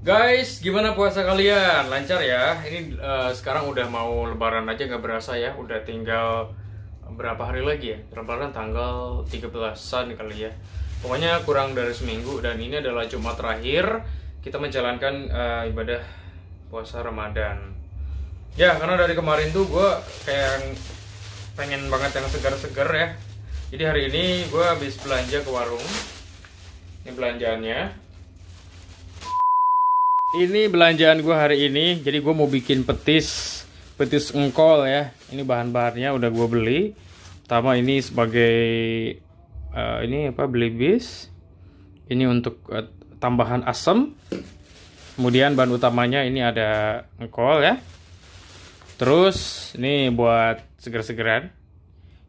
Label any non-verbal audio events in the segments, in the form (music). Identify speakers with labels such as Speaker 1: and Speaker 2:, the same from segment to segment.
Speaker 1: Guys, gimana puasa kalian? Lancar ya? Ini uh, sekarang udah mau lebaran aja nggak berasa ya? Udah tinggal berapa hari lagi ya? Lebaran tanggal 13-an kali ya. Pokoknya kurang dari seminggu dan ini adalah Jumat terakhir kita menjalankan uh, ibadah puasa Ramadan. Ya, karena dari kemarin tuh gue kayak pengen banget yang segar-segar ya. Jadi hari ini gue habis belanja ke warung. Ini belanjaannya ini belanjaan gue hari ini jadi gue mau bikin petis petis engkol ya ini bahan-bahannya udah gue beli pertama ini sebagai uh, ini apa belibis ini untuk uh, tambahan asam kemudian bahan utamanya ini ada engkol ya terus ini buat seger-segeran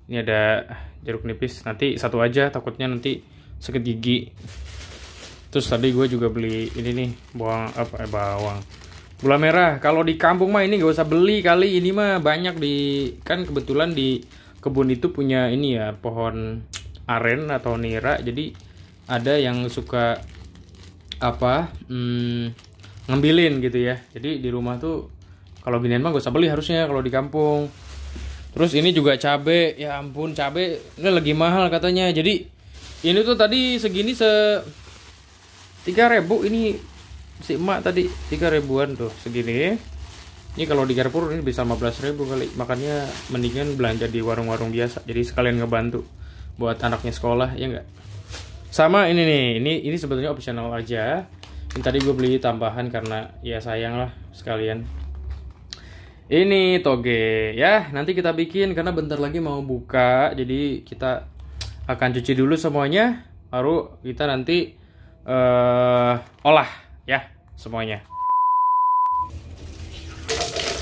Speaker 1: ini ada jeruk nipis nanti satu aja takutnya nanti sakit gigi terus tadi gue juga beli ini nih bawang apa eh, bawang gula merah kalau di kampung mah ini gak usah beli kali ini mah banyak di kan kebetulan di kebun itu punya ini ya pohon aren atau nira jadi ada yang suka apa hmm, ngambilin gitu ya jadi di rumah tuh kalau ginian mah gak usah beli harusnya kalau di kampung terus ini juga cabe ya ampun cabe ini lagi mahal katanya jadi ini tuh tadi segini se tiga ribu ini si emak tadi tiga ribuan tuh segini ini kalau di Carrefour ini bisa 15 ribu kali makanya mendingan belanja di warung-warung biasa jadi sekalian ngebantu buat anaknya sekolah ya enggak sama ini nih ini ini sebetulnya opsional aja ini tadi gue beli tambahan karena ya sayang lah sekalian ini toge ya nanti kita bikin karena bentar lagi mau buka jadi kita akan cuci dulu semuanya baru kita nanti uh, olah ya semuanya.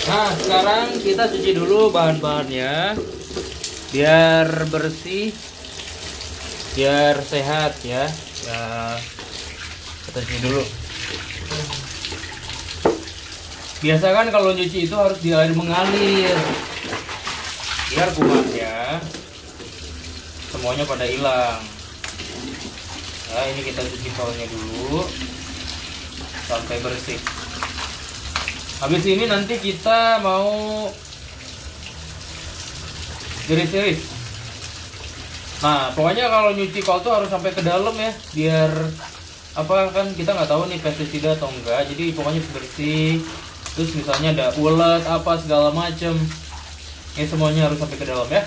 Speaker 1: Nah sekarang kita cuci dulu bahan-bahannya biar bersih, biar sehat ya. ya kita cuci dulu. Biasa kan kalau cuci itu harus di air mengalir biar kumannya semuanya pada hilang nah, ini kita cuci tolnya dulu sampai bersih habis ini nanti kita mau jeris-jeris nah pokoknya kalau nyuci kol tuh harus sampai ke dalam ya biar apa kan kita nggak tahu nih pestisida atau enggak jadi pokoknya bersih terus misalnya ada ulat apa segala macem ini semuanya harus sampai ke dalam ya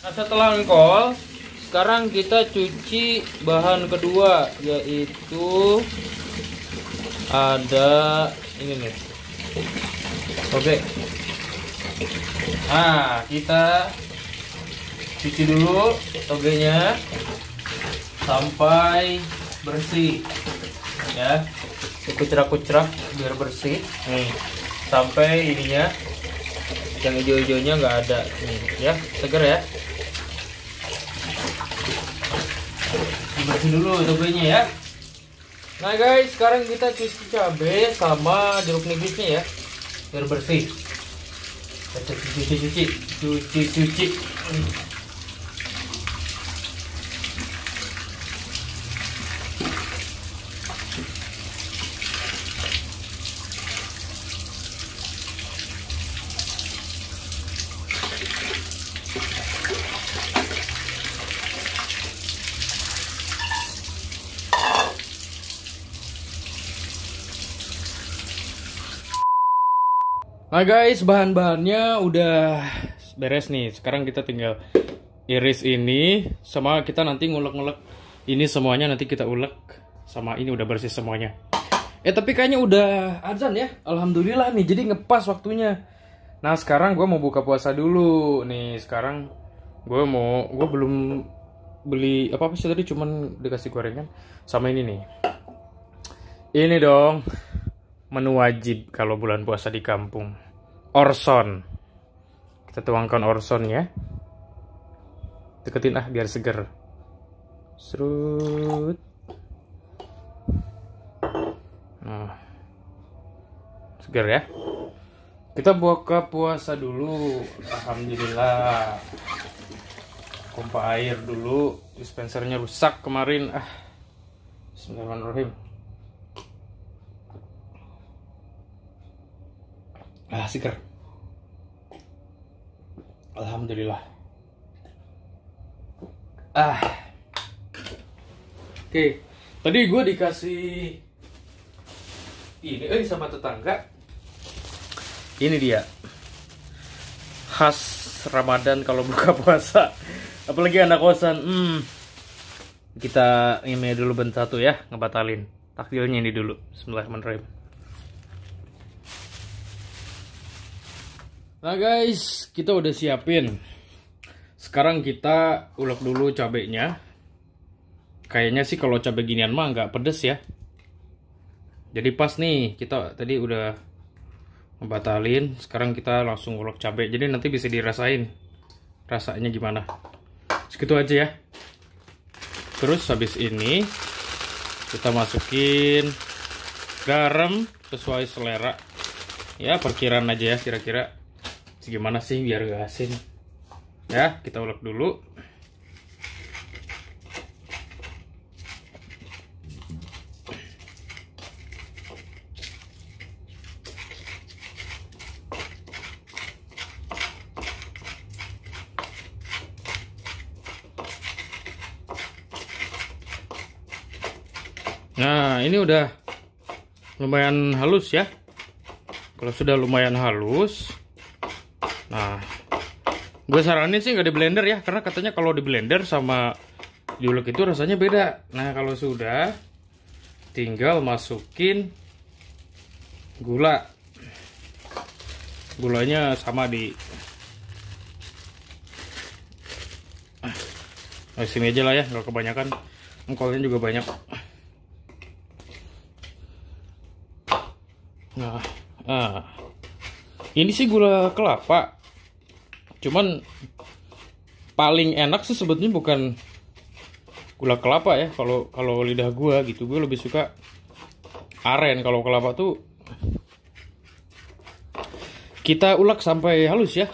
Speaker 1: nah setelah engkol sekarang kita cuci bahan kedua yaitu ada ini nih oke nah kita cuci dulu togenya sampai bersih ya kucerak kucerak biar bersih nih hmm. sampai ininya yang hijau-hijaunya nggak ada nih ya seger ya beresin dulu cabenya ya nah guys sekarang kita cuci cabai sama jeruk nipisnya ya biar bersih cuci cuci cuci cuci cuci Nah guys, bahan-bahannya udah beres nih. Sekarang kita tinggal iris ini sama kita nanti ngulek-ngulek ini semuanya nanti kita ulek sama ini udah bersih semuanya. Eh tapi kayaknya udah azan ya. Alhamdulillah nih. Jadi ngepas waktunya. Nah sekarang gue mau buka puasa dulu nih. Sekarang gue mau gue belum beli apa apa sih tadi cuman dikasih gorengan sama ini nih. Ini dong menu wajib kalau bulan puasa di kampung. Orson kita tuangkan Orson ya deketin ah biar seger serut nah seger ya kita buka puasa dulu alhamdulillah pompa air dulu dispensernya rusak kemarin ah Bismillahirrahmanirrahim ah seger alhamdulillah ah oke tadi gue dikasih ini eh sama tetangga ini dia khas Ramadan kalau (laughs) buka puasa apalagi anak kosan hmm kita ini dulu bentar satu ya ngebatalin takdirnya ini dulu Bismillahirrahmanirrahim Nah guys, kita udah siapin. Sekarang kita ulek dulu cabenya. Kayaknya sih kalau cabai ginian mah nggak pedes ya. Jadi pas nih, kita tadi udah ngebatalin. Sekarang kita langsung ulek cabai. Jadi nanti bisa dirasain rasanya gimana. Segitu aja ya. Terus habis ini kita masukin garam sesuai selera. Ya perkiraan aja ya kira-kira gimana sih biar gak asin ya kita ulek dulu Nah ini udah lumayan halus ya Kalau sudah lumayan halus Nah, gue saranin sih nggak di blender ya, karena katanya kalau di blender sama diulek itu rasanya beda. Nah, kalau sudah, tinggal masukin gula. Gulanya sama di Nah, sini aja lah ya, nggak kebanyakan. Engkolnya juga banyak. Nah, nah, ini sih gula kelapa cuman paling enak sih sebetulnya bukan gula kelapa ya kalau kalau lidah gua gitu gue lebih suka aren kalau kelapa tuh kita ulek sampai halus ya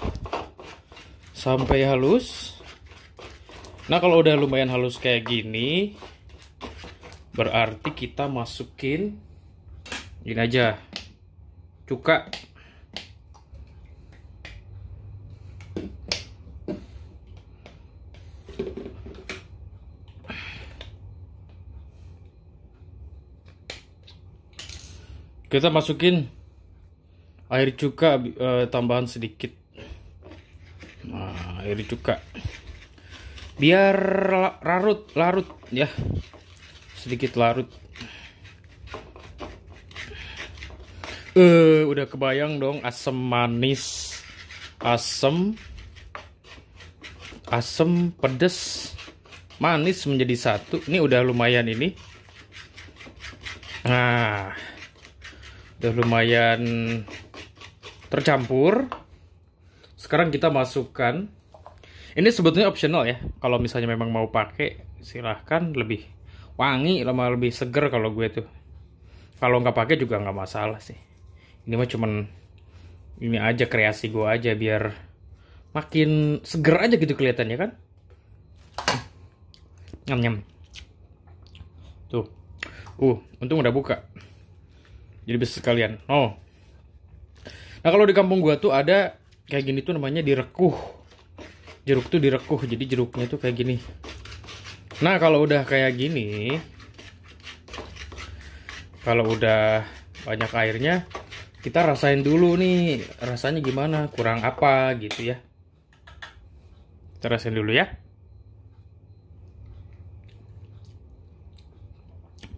Speaker 1: sampai halus nah kalau udah lumayan halus kayak gini berarti kita masukin ini aja cuka kita masukin air cuka eh, tambahan sedikit nah, air cuka biar larut larut ya sedikit larut eh udah kebayang dong asam manis asam asam pedes manis menjadi satu ini udah lumayan ini nah udah lumayan tercampur sekarang kita masukkan ini sebetulnya optional ya kalau misalnya memang mau pakai silahkan lebih wangi lama lebih seger kalau gue tuh kalau nggak pakai juga nggak masalah sih ini mah cuman ini aja kreasi gue aja biar makin seger aja gitu kelihatannya kan nyam nyam tuh uh untung udah buka jadi bisa sekalian oh nah kalau di kampung gua tuh ada kayak gini tuh namanya direkuh jeruk tuh direkuh jadi jeruknya tuh kayak gini nah kalau udah kayak gini kalau udah banyak airnya kita rasain dulu nih rasanya gimana kurang apa gitu ya kita rasain dulu ya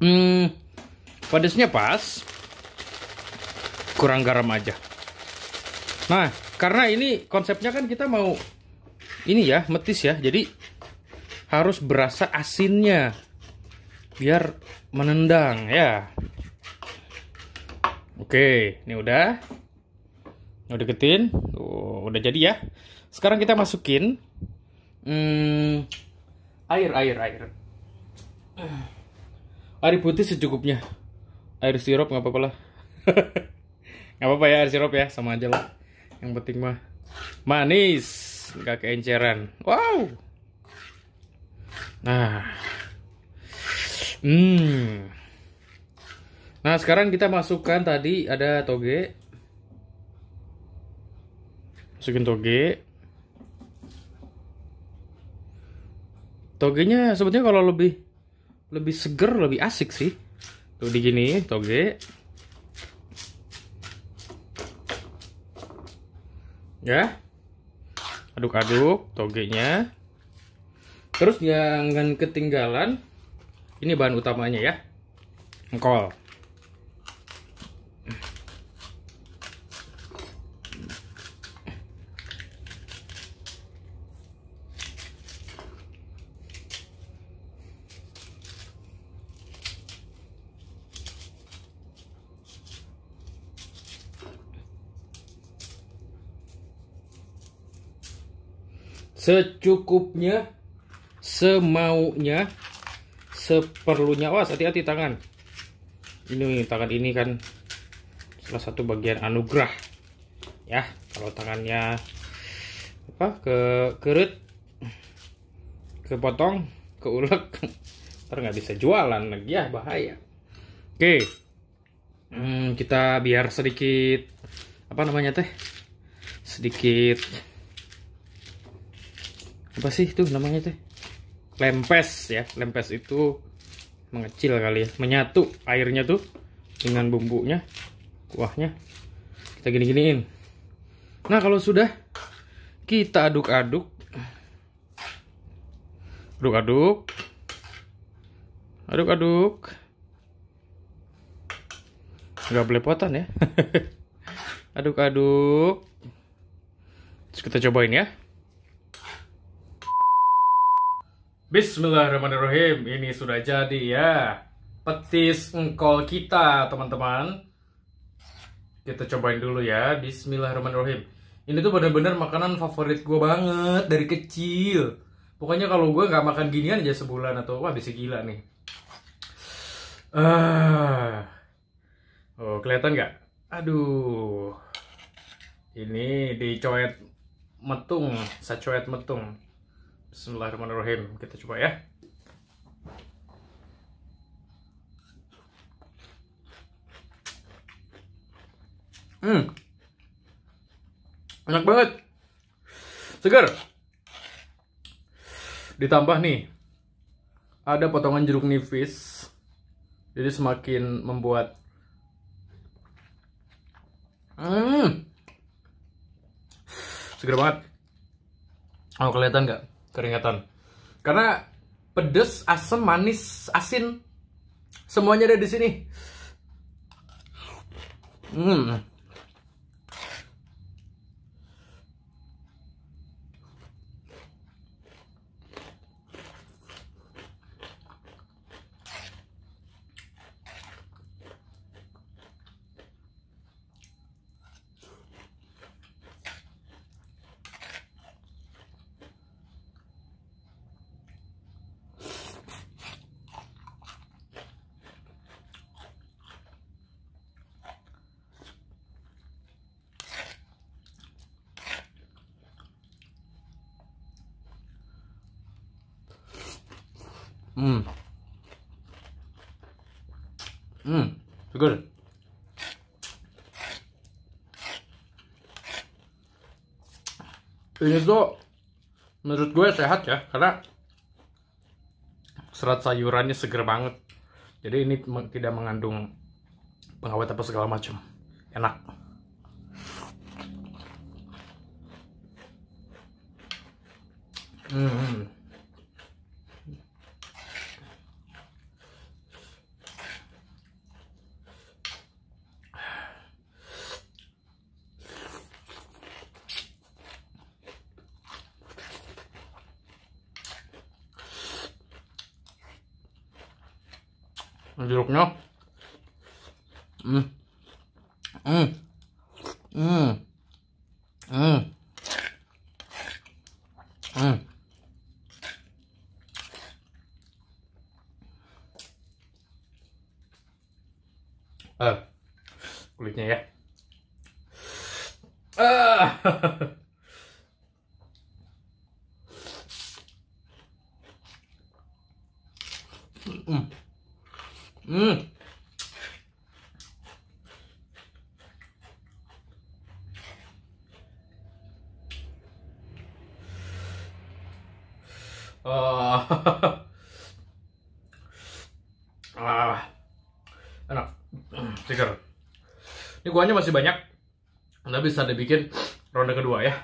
Speaker 1: hmm pedasnya pas kurang garam aja nah karena ini konsepnya kan kita mau ini ya metis ya jadi harus berasa asinnya biar menendang ya oke ini udah ini udah deketin tuh, udah jadi ya sekarang kita masukin hmm, air air air air putih secukupnya air sirup nggak apa-apa lah (laughs) Gak apa-apa ya air sirup ya sama aja lah yang penting mah manis nggak keenceran wow nah hmm nah sekarang kita masukkan tadi ada toge masukin toge togenya sebetulnya kalau lebih lebih seger lebih asik sih tuh di gini toge ya aduk-aduk togenya terus jangan ketinggalan ini bahan utamanya ya engkol secukupnya semaunya seperlunya awas hati-hati tangan ini tangan ini kan salah satu bagian anugerah ya kalau tangannya apa ke kerut kepotong keulek (laughs) ntar nggak bisa jualan lagi ya bahaya oke hmm, kita biar sedikit apa namanya teh sedikit apa sih itu namanya teh lempes ya lempes itu mengecil kali ya menyatu airnya tuh dengan bumbunya kuahnya kita gini-giniin nah kalau sudah kita aduk-aduk aduk-aduk aduk-aduk nggak belepotan ya (laughs) aduk-aduk terus kita cobain ya Bismillahirrahmanirrahim, ini sudah jadi ya Petis engkol kita teman-teman Kita cobain dulu ya, bismillahirrahmanirrahim Ini tuh bener-bener makanan favorit gue banget dari kecil Pokoknya kalau gue gak makan ginian aja sebulan atau wah bisa gila nih uh. Oh kelihatan gak? Aduh Ini dicoet metung, sacoet metung Bismillahirrahmanirrahim. Kita coba ya. Hmm. Enak banget. Segar. Ditambah nih ada potongan jeruk nipis. Jadi semakin membuat Hmm. segar banget. Kalau oh, kelihatan nggak? keringatan karena pedes asam manis asin semuanya ada di sini hmm Hmm, hmm, Ini tuh menurut gue sehat ya karena serat sayurannya seger banget jadi ini tidak mengandung pengawet apa segala macam enak hmm được nhá ừ ừ ừ ừ ừ ờ à. lịch nhẹ à. (laughs) enak seger. ini kuahnya masih banyak anda bisa dibikin ronde kedua ya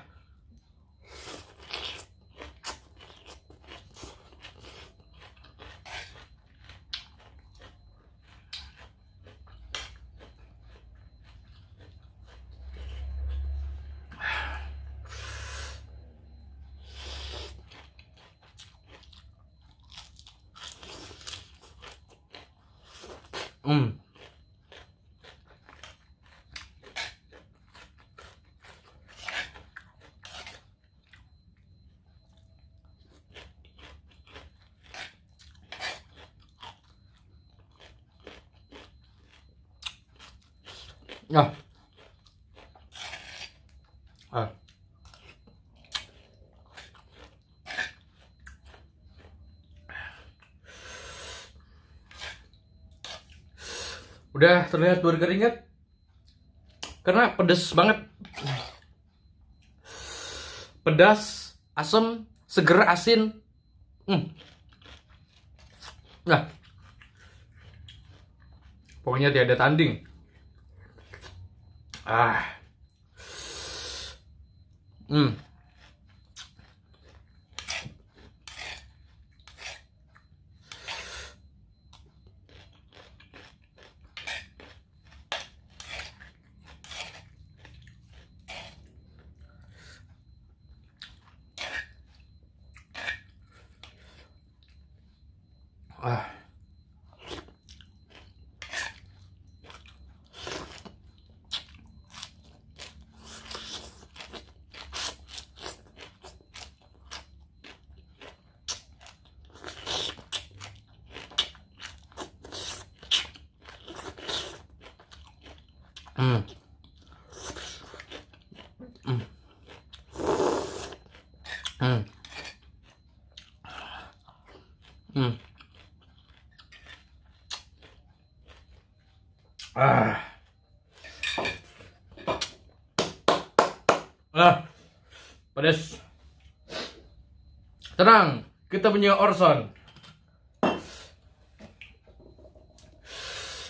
Speaker 1: Nah. Ah. Udah terlihat ingat karena pedas banget. Pedas, asam, seger asin. Hmm. Nah. Pokoknya tiada tanding. 哎，嗯，哎。Hmm. Hmm. hmm. Ah. Ah. Pedes. Tenang, kita punya Orson.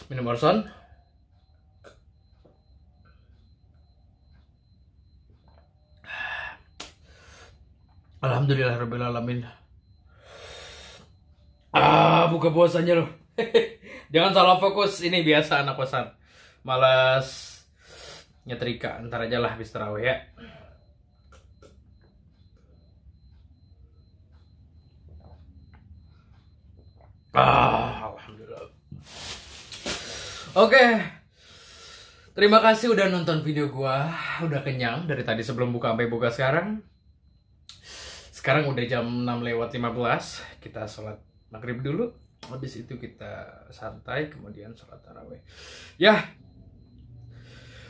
Speaker 1: Minum Orson. Alhamdulillah Rabbil Alamin Ah buka puasanya loh (laughs) Jangan salah fokus Ini biasa anak kosan Malas nyetrika Ntar aja lah habis terawih ya
Speaker 2: Ah,
Speaker 1: Alhamdulillah Oke okay. Terima kasih udah nonton video gua Udah kenyang dari tadi sebelum buka sampai buka sekarang sekarang udah jam 6 lewat 15, kita sholat maghrib dulu. Habis itu kita santai, kemudian sholat taraweh. Ya,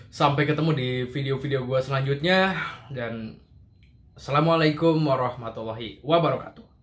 Speaker 1: sampai ketemu di video-video gue selanjutnya. Dan Assalamualaikum warahmatullahi wabarakatuh.